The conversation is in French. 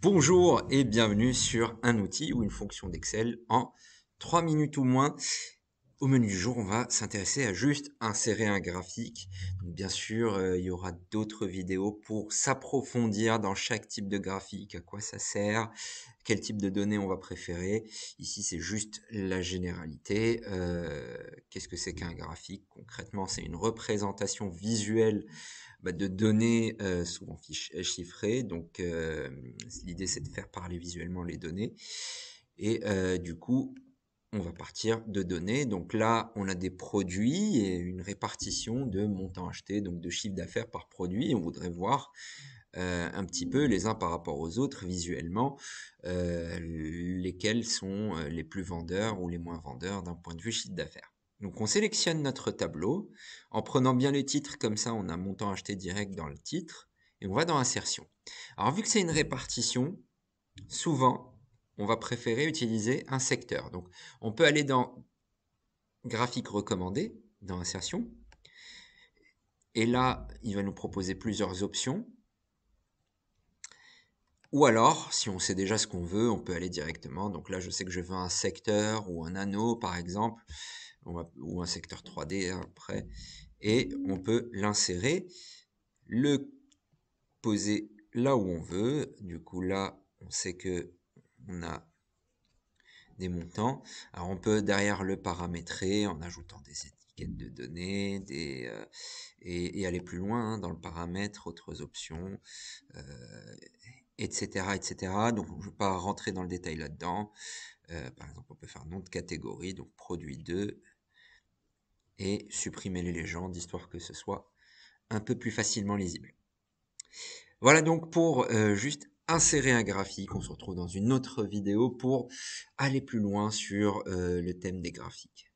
Bonjour et bienvenue sur un outil ou une fonction d'Excel en 3 minutes ou moins. Au menu du jour, on va s'intéresser à juste insérer un graphique. bien sûr, euh, il y aura d'autres vidéos pour s'approfondir dans chaque type de graphique, à quoi ça sert, quel type de données on va préférer. Ici, c'est juste la généralité. Euh, qu'est-ce que c'est qu'un graphique Concrètement, c'est une représentation visuelle bah, de données euh, souvent chiffrées. Donc l'idée, c'est de faire parler visuellement les données. Et du coup, on va partir de données. Donc là, on a des produits et une répartition de montants achetés, donc de chiffre d'affaires par produit. on voudrait voir euh, un petit peu les uns par rapport aux autres visuellement, euh, lesquels sont euh, les plus vendeurs ou les moins vendeurs d'un point de vue chiffre d'affaires. Donc on sélectionne notre tableau en prenant bien le titre, comme ça on a montant acheté direct dans le titre, et on va dans insertion. Alors vu que c'est une répartition, souvent on va préférer utiliser un secteur. Donc, on peut aller dans graphique recommandé, dans insertion. Et là, il va nous proposer plusieurs options. Ou alors, si on sait déjà ce qu'on veut, on peut aller directement. Donc là, je sais que je veux un secteur ou un anneau, par exemple, ou un secteur 3D hein, après. Et on peut l'insérer, le poser là où on veut. Du coup, là, on sait que on a des montants. Alors on peut derrière le paramétrer en ajoutant des étiquettes de données euh, et, aller plus loin hein, dans le paramètre, autres options, etc., euh, etc. Donc je ne vais pas rentrer dans le détail là-dedans. Euh, par exemple, on peut faire nom de catégorie, donc produit 2, et supprimer les légendes, histoire que ce soit un peu plus facilement lisible. Voilà donc pour juste insérer un graphique. On se retrouve dans une autre vidéo pour aller plus loin sur euh, le thème des graphiques.